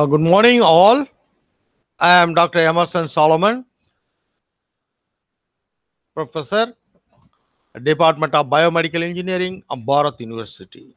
Uh, good morning, all. I am Dr. Emerson Solomon, Professor, Department of Biomedical Engineering of Bharat University.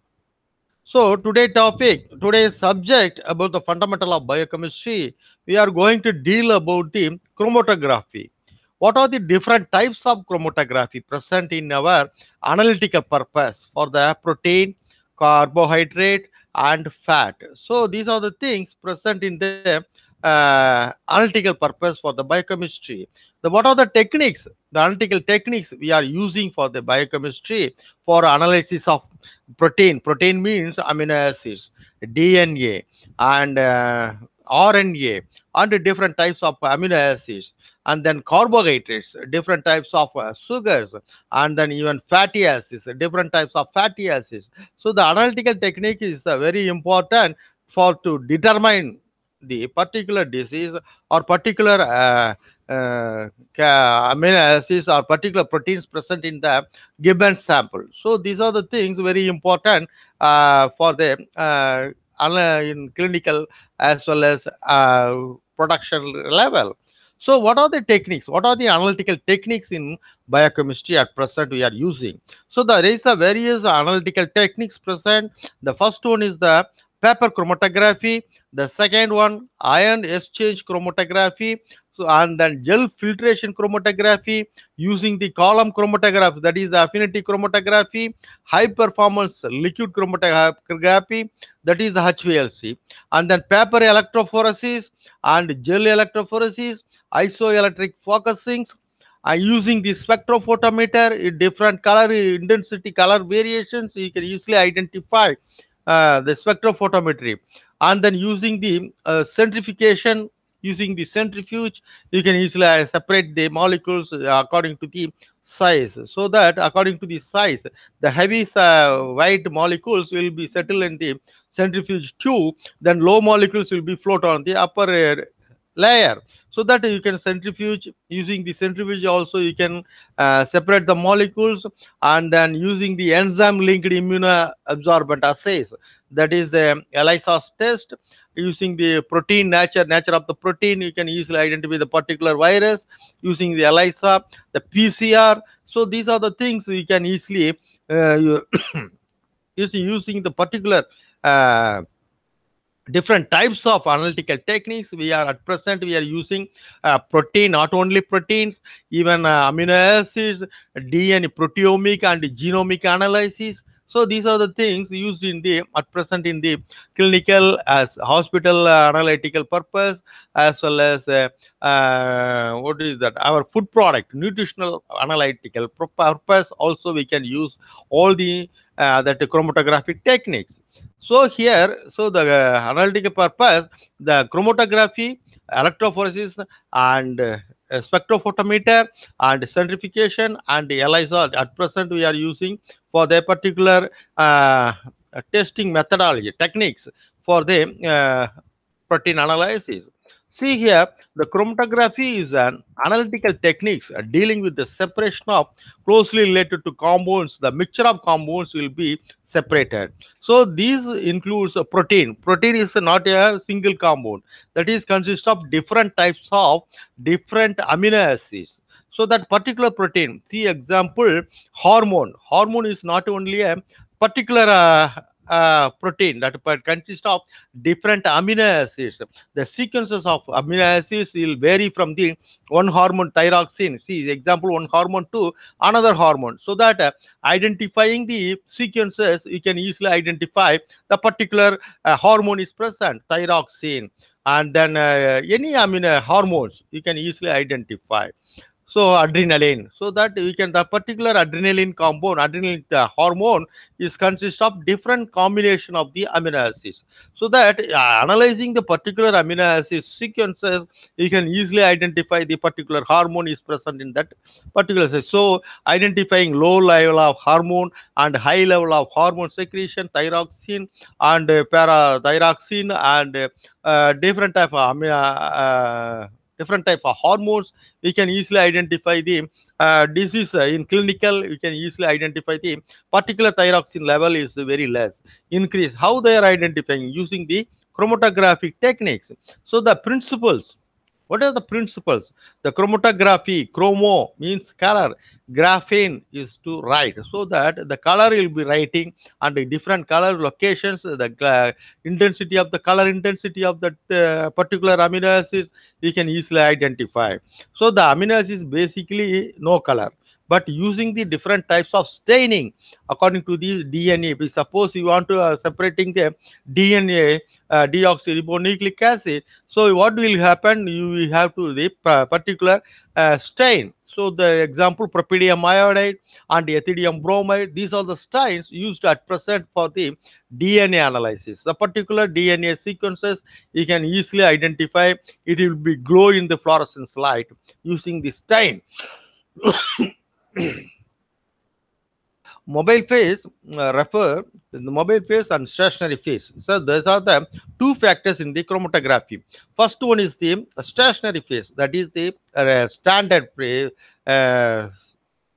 So today topic, today's subject about the fundamental of biochemistry, we are going to deal about the chromatography. What are the different types of chromatography present in our analytical purpose for the protein, carbohydrate, and fat. So these are the things present in the uh, analytical purpose for the biochemistry. The, what are the techniques, the analytical techniques we are using for the biochemistry for analysis of protein. Protein means amino acids, DNA and uh, RNA and different types of amino acids and then carbohydrates different types of uh, sugars and then even fatty acids different types of fatty acids so the analytical technique is uh, very important for to determine the particular disease or particular uh, uh, amino acids or particular proteins present in the given sample. So these are the things very important uh, for the uh, in clinical as well as uh, production level. So what are the techniques? What are the analytical techniques in biochemistry at present we are using? So there is a various analytical techniques present. The first one is the paper chromatography. The second one, ion exchange chromatography. So, and then gel filtration chromatography using the column chromatography, that is the affinity chromatography, high performance liquid chromatography, that is the HVLC, and then paper electrophoresis and gel electrophoresis, isoelectric focusing uh, using the spectrophotometer different color intensity color variations you can easily identify uh, the spectrophotometry and then using the uh, centrifugation using the centrifuge you can easily uh, separate the molecules uh, according to the size so that according to the size the heavy uh, white molecules will be settled in the centrifuge tube then low molecules will be float on the upper uh, layer so that you can centrifuge using the centrifuge also you can uh, separate the molecules and then using the enzyme linked immunoabsorbent assays that is the ELISAS test using the protein nature nature of the protein you can easily identify the particular virus using the ELISA the PCR so these are the things you can easily uh, using, the particular uh, different types of analytical techniques we are at present we are using uh, protein not only proteins even uh, amino acids dna proteomic and genomic analysis so these are the things used in the at present in the clinical as hospital uh, analytical purpose as well as uh, uh, what is that our food product nutritional analytical purpose also we can use all the uh, that chromatographic techniques so here, so the uh, analytical purpose, the chromatography, electrophoresis, and uh, spectrophotometer, and centrifugation, and ELISA at present we are using for the particular uh, testing methodology, techniques for the uh, protein analysis. See here, the chromatography is an analytical techniques uh, dealing with the separation of closely related to compounds. The mixture of compounds will be separated. So these includes a protein. Protein is not a single compound. That is consists of different types of different amino acids. So that particular protein, see example, hormone. Hormone is not only a particular uh, uh, protein that consists of different amino acids. The sequences of amino acids will vary from the one hormone thyroxine, see example one hormone to another hormone. So that uh, identifying the sequences, you can easily identify the particular uh, hormone is present, thyroxine, and then uh, any amino hormones you can easily identify so adrenaline so that you can the particular adrenaline compound adrenaline the hormone is consists of different combination of the amino acids so that uh, analyzing the particular amino acid sequences you can easily identify the particular hormone is present in that particular cell. so identifying low level of hormone and high level of hormone secretion thyroxine and uh, parathyroxine and uh, different type of amino uh, different type of hormones we can easily identify the uh, disease uh, in clinical you can easily identify the particular thyroxine level is very less increase how they are identifying using the chromatographic techniques so the principles what are the principles? The chromatography, chromo means color, graphene is to write so that the color will be writing and the different color locations, the intensity of the color intensity of that uh, particular amino acids, you can easily identify. So the amino acids basically no color but using the different types of staining according to the DNA. If suppose you want to uh, separating the DNA uh, deoxyribonucleic acid, so what will happen? You will have to the uh, particular uh, stain. So the example propidium iodide and ethidium bromide, these are the stains used at present for the DNA analysis. The particular DNA sequences you can easily identify. It will be glow in the fluorescence light using the stain. mobile phase uh, refer the mobile phase and stationary phase so these are the two factors in the chromatography first one is the uh, stationary phase that is the uh, standard uh,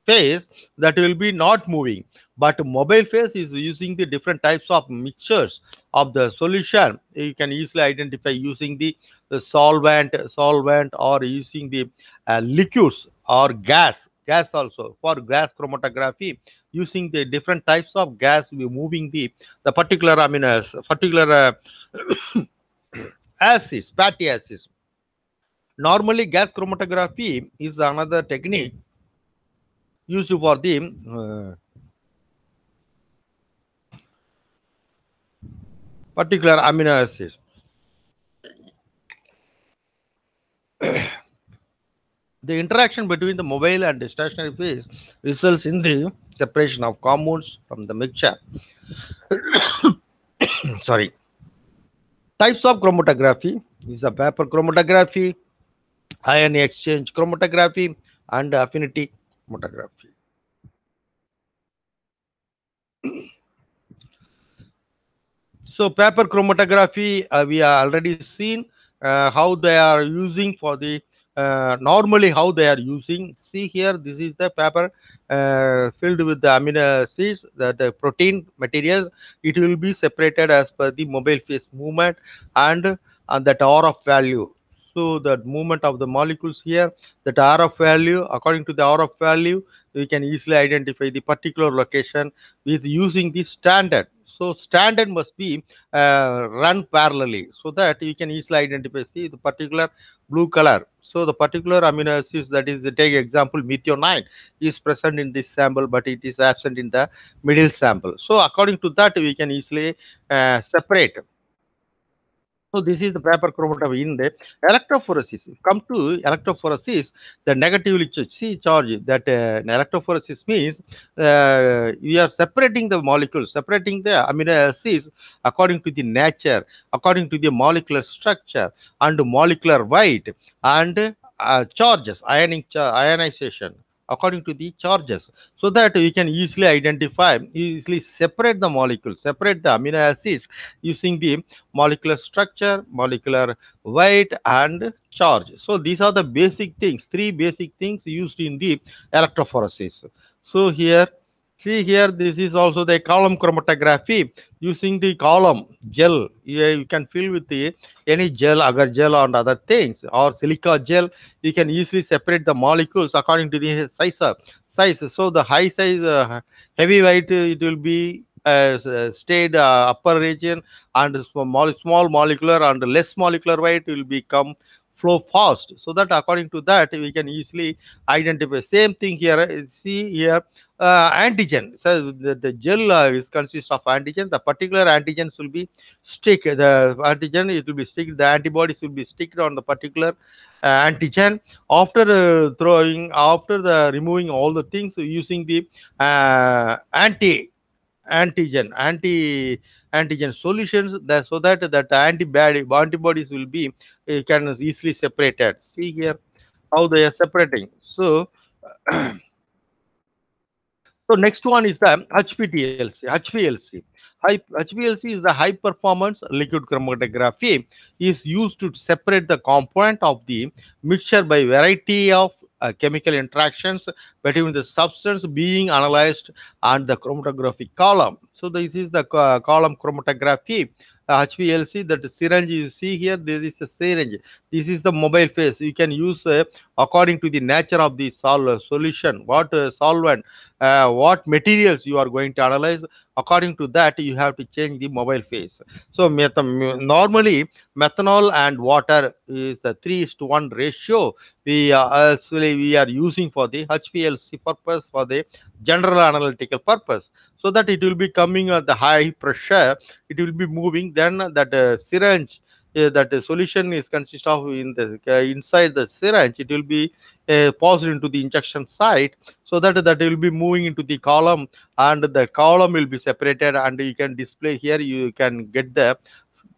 phase that will be not moving but mobile phase is using the different types of mixtures of the solution you can easily identify using the, the uh, solvent solvent or using the uh, liquids or gas gas also for gas chromatography using the different types of gas we moving the the particular amino acid, uh, particular uh, acids fatty acids normally gas chromatography is another technique used for the uh, particular amino acids The interaction between the mobile and the stationary phase results in the separation of compounds from the mixture. Sorry. Types of chromatography is a vapor chromatography, ion exchange chromatography, and affinity chromatography. So paper chromatography, uh, we are already seen uh, how they are using for the uh, normally how they are using see here this is the paper uh, filled with the amino acids the, the protein material it will be separated as per the mobile phase movement and and that r of value so the movement of the molecules here that r of value according to the hour of value we can easily identify the particular location with using the standard so standard must be uh, run parallelly so that you can easily identify see the particular blue color. So the particular amino acids that is take example methionine is present in this sample but it is absent in the middle sample. So according to that we can easily uh, separate so this is the paper chromatography in the electrophoresis. Come to electrophoresis, the negatively charge that uh, electrophoresis means uh, we are separating the molecules, separating the amino acids according to the nature, according to the molecular structure and molecular weight and uh, charges, ionic char ionization according to the charges so that you can easily identify easily separate the molecule separate the amino acids using the molecular structure molecular weight and charge so these are the basic things three basic things used in the electrophoresis so here See here, this is also the column chromatography using the column gel. You can fill with the any gel, agar gel, and other things, or silica gel. You can easily separate the molecules according to the size of uh, size. So the high size, uh, weight uh, it will be uh, uh, stayed uh, upper region, and small, small molecular and less molecular weight will become flow fast so that according to that we can easily identify same thing here uh, see here uh, antigen so the, the gel uh, is consists of antigen the particular antigens will be stick the antigen it will be stick the antibodies will be sticked on the particular uh, antigen after uh, throwing after the removing all the things using the uh, anti antigen anti antigen solutions that so that that antibody antibodies will be eh, can easily separated see here how they are separating so so next one is the hptlc hplc HPLC is the high performance liquid chromatography is used to separate the component of the mixture by variety of uh, chemical interactions between the substance being analyzed and the chromatographic column. So this is the uh, column chromatography. HPLC that syringe you see here there is a syringe this is the mobile phase you can use uh, according to the nature of the sol solution what uh, solvent uh, what materials you are going to analyze according to that you have to change the mobile phase so meth normally methanol and water is the 3 is to 1 ratio we actually we are using for the HPLC purpose for the general analytical purpose so that it will be coming at uh, the high pressure it will be moving then uh, that uh, syringe uh, that uh, solution is consist of in the uh, inside the syringe it will be passed into the injection site so that that will be moving into the column and the column will be separated and you can display here you can get the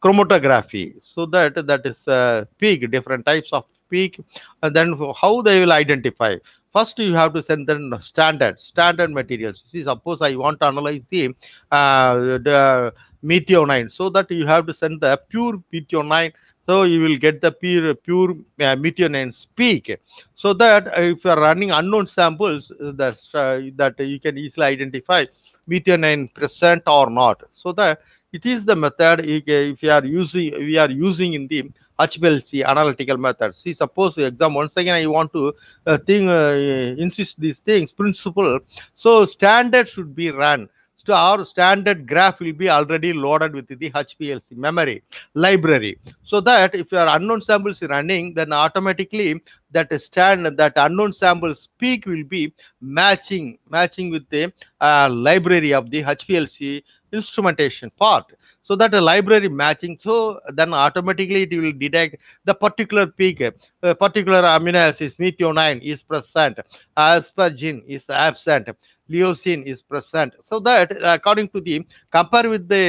chromatography so that that is uh, peak different types of peak and then how they will identify First, you have to send the standard, standard materials. See, suppose I want to analyze the, uh, the methionine. So that you have to send the pure methionine so you will get the pure pure uh, methionine peak so that if you are running unknown samples uh, that's uh, that you can easily identify methionine present or not so that it is the method if you are using we are using in the HPLC analytical method. See, suppose exam once again I want to uh, think, uh, insist these things principle. So standard should be run. So our standard graph will be already loaded with the HPLC memory library. So that if your unknown samples is running, then automatically that stand that unknown samples peak will be matching matching with the uh, library of the HPLC instrumentation part so that a library matching so then automatically it will detect the particular peak A uh, particular amino acid methionine is present aspergine is absent leucine is present so that according to the compare with the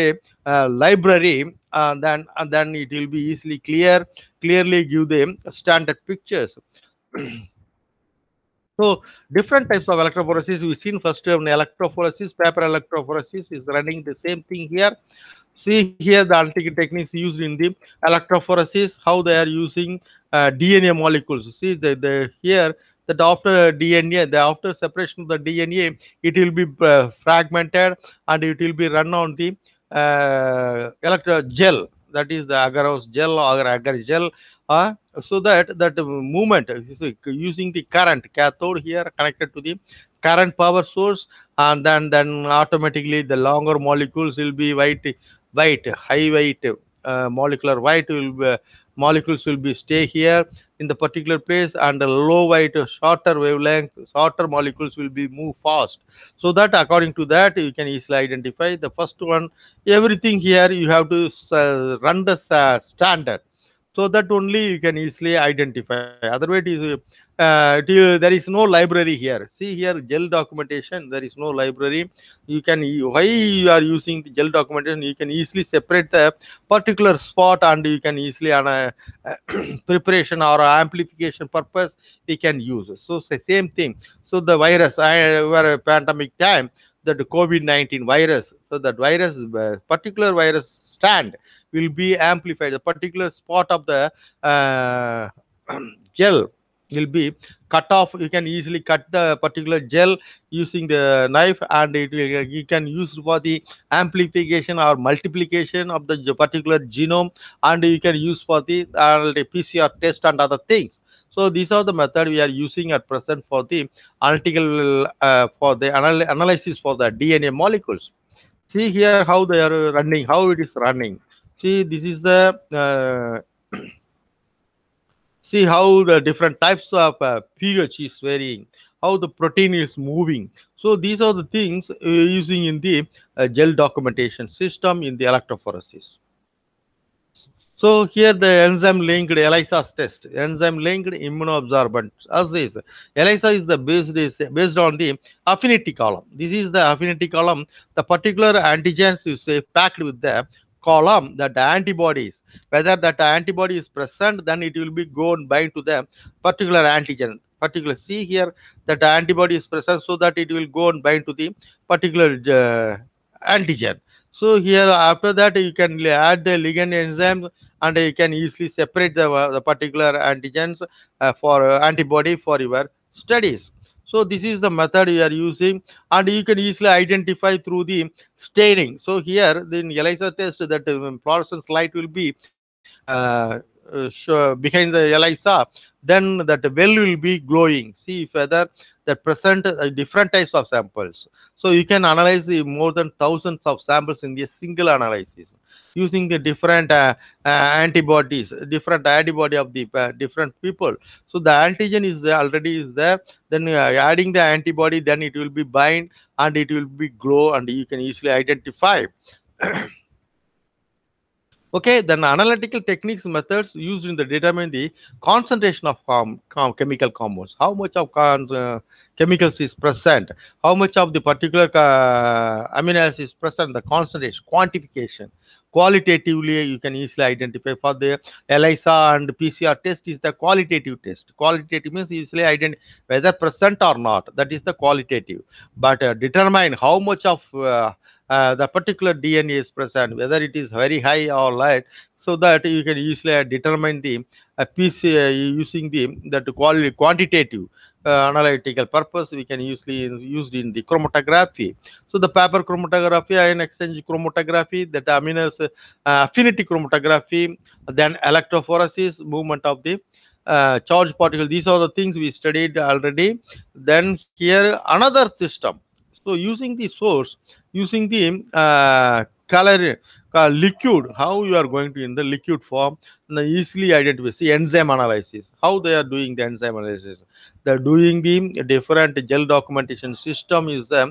uh, library uh, then and uh, then it will be easily clear clearly give them standard pictures So different types of electrophoresis. We've seen first an electrophoresis, paper electrophoresis is running the same thing here see here the ultic techniques used in the electrophoresis how they are using uh, dna molecules see the, the here that after dna the after separation of the dna it will be uh, fragmented and it will be run on the uh, electro gel that is the agarose gel or agar gel uh, so that that movement using the current cathode here connected to the current power source and then then automatically the longer molecules will be white White high white uh, molecular white will be, molecules will be stay here in the particular place and the low white shorter wavelength shorter molecules will be move fast so that according to that you can easily identify the first one everything here you have to uh, run the uh, standard so that only you can easily identify otherwise it is uh, you, there is no library here see here gel documentation there is no library you can why you are using the gel documentation you can easily separate the particular spot and you can easily on a, a preparation or amplification purpose we can use so same thing so the virus I, were a pandemic time that the covid-19 virus so that virus uh, particular virus stand will be amplified the particular spot of the uh, gel will be cut off you can easily cut the particular gel using the knife and it will, you can use for the amplification or multiplication of the particular genome and you can use for the uh, pcr test and other things so these are the method we are using at present for the analytical uh, for the anal analysis for the dna molecules see here how they are running how it is running see this is the uh, see how the different types of uh, is varying how the protein is moving so these are the things uh, using in the uh, gel documentation system in the electrophoresis so here the enzyme linked ELISA's test, enzyme linked immunoabsorbent this ELISA is the based is based on the affinity column. This is the affinity column. The particular antigens is say, packed with the column that antibodies whether that antibody is present then it will be go and bind to the particular antigen particular see here that antibody is present so that it will go and bind to the particular uh, antigen so here after that you can add the ligand enzyme, and you can easily separate the, uh, the particular antigens uh, for uh, antibody for your studies so this is the method you are using and you can easily identify through the staining so here in ELISA test that fluorescence uh, light will be uh, uh, uh behind the ELISA then that well will be glowing see whether that present uh, different types of samples so you can analyze the more than thousands of samples in a single analysis using the different uh, uh, antibodies different antibody of the uh, different people so the antigen is already is there then uh, adding the antibody then it will be bind and it will be glow and you can easily identify okay then analytical techniques methods used in the determine the concentration of com com chemical compounds how much of uh, chemicals is present how much of the particular uh, amino acid is present the concentration quantification qualitatively you can easily identify for the ELISA and PCR test is the qualitative test. Qualitative means easily identify whether present or not. That is the qualitative. But uh, determine how much of uh, uh, the particular DNA is present, whether it is very high or light, so that you can easily determine the uh, uh using the that quality quantitative uh, analytical purpose we can usually used in the chromatography so the paper chromatography ion exchange chromatography that amino uh, affinity chromatography then electrophoresis movement of the uh, charge particle these are the things we studied already then here another system so using the source using the uh, color uh, liquid how you are going to in the liquid form easily identify see enzyme analysis how they are doing the enzyme analysis the doing the different gel documentation system is a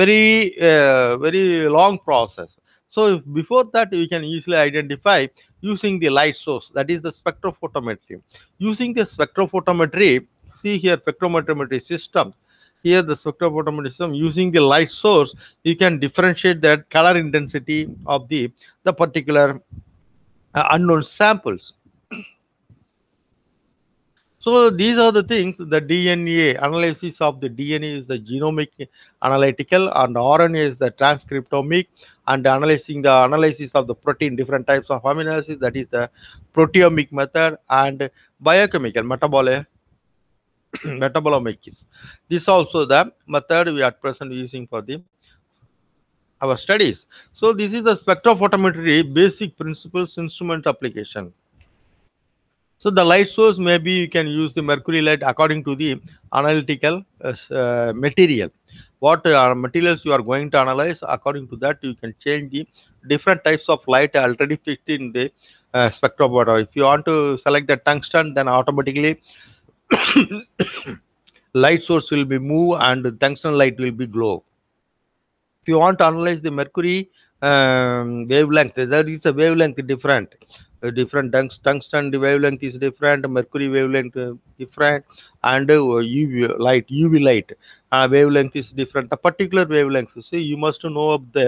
very uh, very long process so before that you can easily identify using the light source that is the spectrophotometry using the spectrophotometry see here spectrophotometry system here the spectrophotometry system using the light source you can differentiate that color intensity of the the particular uh, unknown samples so these are the things, the DNA analysis of the DNA is the genomic analytical and RNA is the transcriptomic and analyzing the analysis of the protein, different types of amino acids, that is the proteomic method and biochemical metabolic metabolomics. is. This also the method we are present using for the our studies. So this is the spectrophotometry basic principles instrument application. So the light source maybe you can use the mercury light according to the analytical uh, uh, material. What uh, materials you are going to analyze according to that you can change the different types of light already fixed in the uh, spectrometer. If you want to select the tungsten then automatically light source will be move and tungsten light will be glow. If you want to analyze the mercury um, wavelength, there is a wavelength different. Uh, different tungst- tungsten wavelength is different mercury wavelength uh, different and uh, uv light uv light uh, wavelength is different the particular wavelength so you must know of the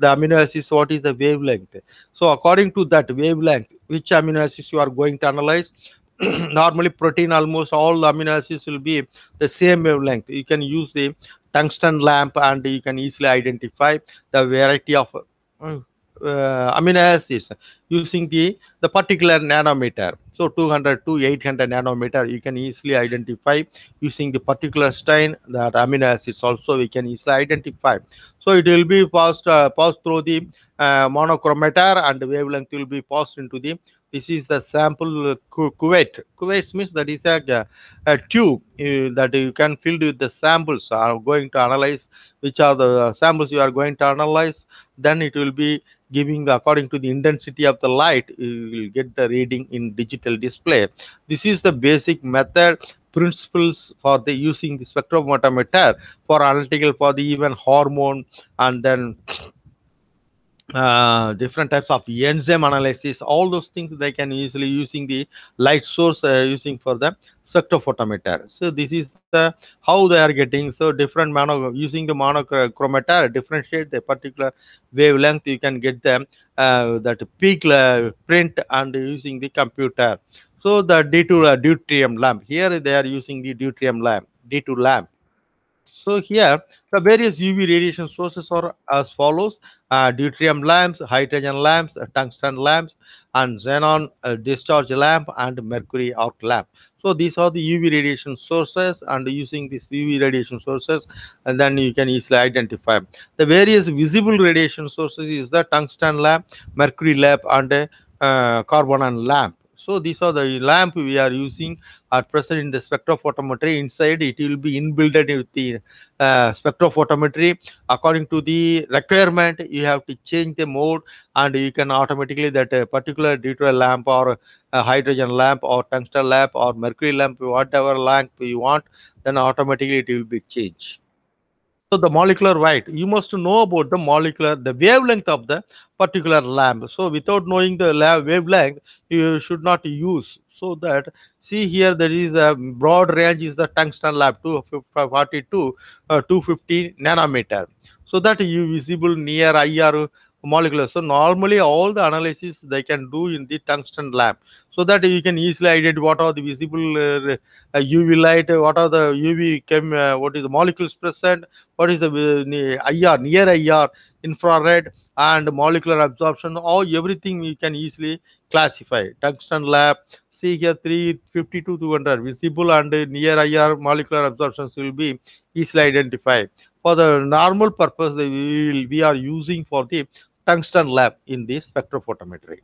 the amino acids what is the wavelength so according to that wavelength which amino acids you are going to analyze normally protein almost all the amino acids will be the same wavelength you can use the tungsten lamp and you can easily identify the variety of uh, uh, amino acids using the, the particular nanometer. So 200 to 800 nanometer, you can easily identify using the particular strain that amino acids also we can easily identify. So it will be passed, uh, passed through the uh, monochromator and the wavelength will be passed into the this is the sample cuvette cuvette means that is a, a tube uh, that you can fill with the samples are going to analyze which are the samples you are going to analyze then it will be giving the according to the intensity of the light you will get the reading in digital display this is the basic method principles for the using the spectrophotometer for analytical for the even hormone and then uh, different types of enzyme analysis all those things they can easily using the light source uh, using for the spectrophotometer so this is the how they are getting so different mono using the monochromator differentiate the particular wavelength you can get them uh, that peak uh, print and using the computer so the d2 uh, deuterium lamp here they are using the deuterium lamp d2 lamp so here the various uv radiation sources are as follows uh, deuterium lamps hydrogen lamps tungsten lamps and xenon uh, discharge lamp and mercury arc lamp so these are the UV radiation sources and using these UV radiation sources and then you can easily identify. The various visible radiation sources is the tungsten lamp, mercury lamp and a uh, carbon and lamp. So these are the lamp we are using are present in the spectrophotometry. Inside it will be inbuilt with the uh, spectrophotometry. According to the requirement, you have to change the mode and you can automatically that uh, particular detail lamp or a hydrogen lamp or tungsten lamp or mercury lamp, whatever lamp you want, then automatically it will be changed. So the molecular weight, you must know about the molecular, the wavelength of the particular lamp. So without knowing the wavelength, you should not use. So that see here there is a broad range is the tungsten lamp 242 uh, 250 nanometer. So that you visible near IR Molecules. So normally all the analysis they can do in the tungsten lab so that you can easily identify what are the visible uh, UV uh, light, uh, what are the UV chem, uh, what is the molecules present, what is the uh, IR, near IR, infrared and molecular absorption, all everything you can easily classify. Tungsten lab, see here three fifty-two to 200 visible and near IR molecular absorptions will be easily identified for the normal purpose we, will, we are using for the tungsten lab in the spectrophotometry.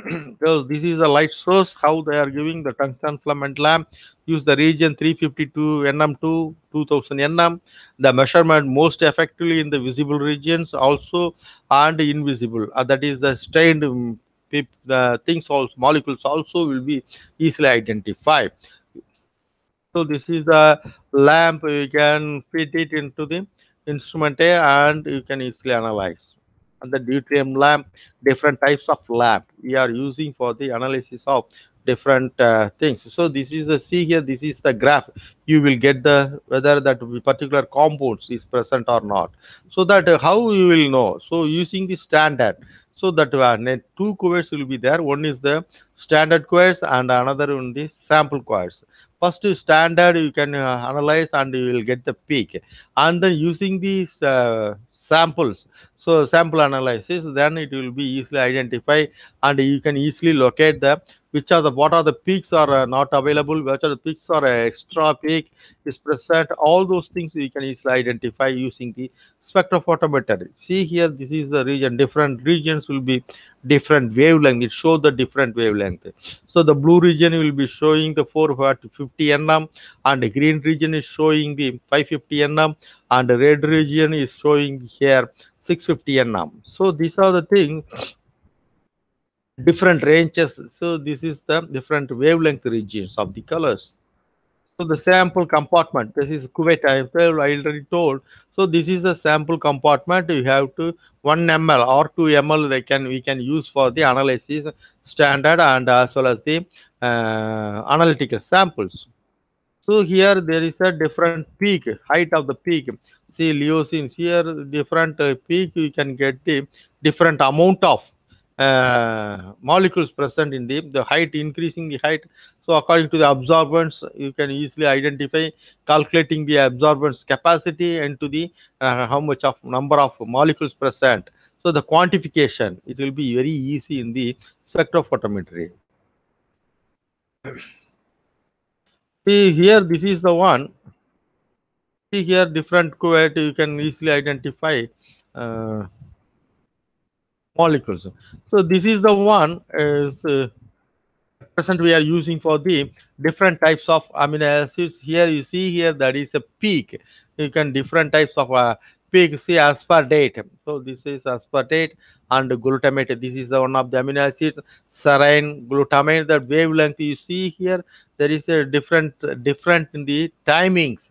so this is the light source, how they are giving the tungsten filament lamp. Use the region 352 NM2, 2000 NM. The measurement most effectively in the visible regions also and invisible. Uh, that is the stained um, the things also, molecules also will be easily identified. So this is the lamp, you can fit it into the instrument A and you can easily analyze and the deuterium lamp different types of lamp we are using for the analysis of different uh, things so this is the see here this is the graph you will get the whether that particular compounds is present or not so that uh, how you will know so using the standard so that uh, two quotes will be there one is the standard quotes and another one the sample quotes first standard you can uh, analyze and you will get the peak and then using these uh, samples so sample analysis, then it will be easily identified, and you can easily locate the which are the what are the peaks are uh, not available, which are the peaks are uh, extra peak is present. All those things you can easily identify using the spectrophotometer. See here, this is the region. Different regions will be different wavelength. It shows the different wavelength. So the blue region will be showing the 450 nm, and the green region is showing the 550 nm, and the red region is showing here 650 nm so these are the things, different ranges so this is the different wavelength regions of the colors so the sample compartment this is cuvette i have already told so this is the sample compartment you have to 1 ml or 2 ml they can we can use for the analysis standard and as well as the uh, analytical samples so here there is a different peak height of the peak see leucine. here different uh, peak you can get the different amount of uh, molecules present in the the height increasing the height so according to the absorbance you can easily identify calculating the absorbance capacity and to the uh, how much of number of molecules present so the quantification it will be very easy in the spectrophotometry see here this is the one see here different quality you can easily identify uh, molecules so this is the one is uh, present we are using for the different types of amino acids here you see here that is a peak you can different types of uh, peak see aspartate so this is aspartate and glutamate this is the one of the amino acids serine glutamate The wavelength you see here there is a different different in the timings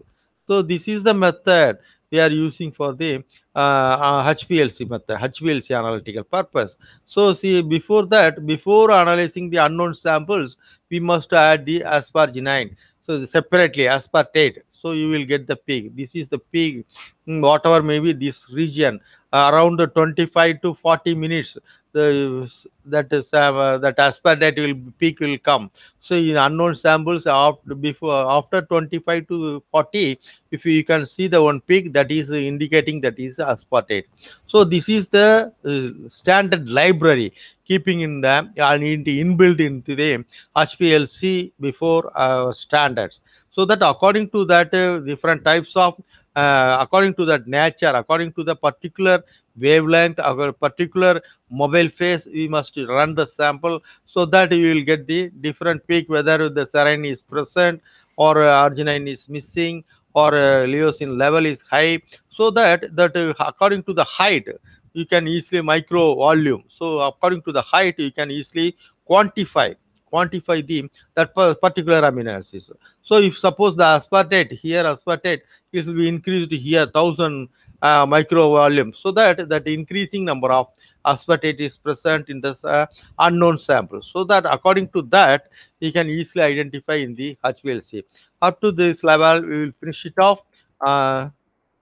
so this is the method we are using for the uh, uh, HPLC method, HPLC analytical purpose. So see before that, before analyzing the unknown samples, we must add the asparginine. So separately aspartate. So you will get the peak. This is the peak, mm, whatever may be this region uh, around 25 to 40 minutes the that is uh, that aspartate will peak will come so in unknown samples after before after 25 to 40 if you can see the one peak that is indicating that is aspartate so this is the uh, standard library keeping in the and in, inbuilt into the hplc before uh, standards so that according to that uh, different types of uh, according to that nature according to the particular wavelength or a particular mobile phase we must run the sample so that you will get the different peak whether the serine is present or uh, arginine is missing or uh, leucine level is high so that that uh, according to the height you can easily micro volume so according to the height you can easily quantify quantify the that particular amino acids so if suppose the aspartate here aspartate it will be increased here 1000 uh, micro volume so that that increasing number of aspartate is present in this uh, unknown sample so that according to that we can easily identify in the HVLC up to this level we will finish it off uh,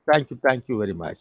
thank you thank you very much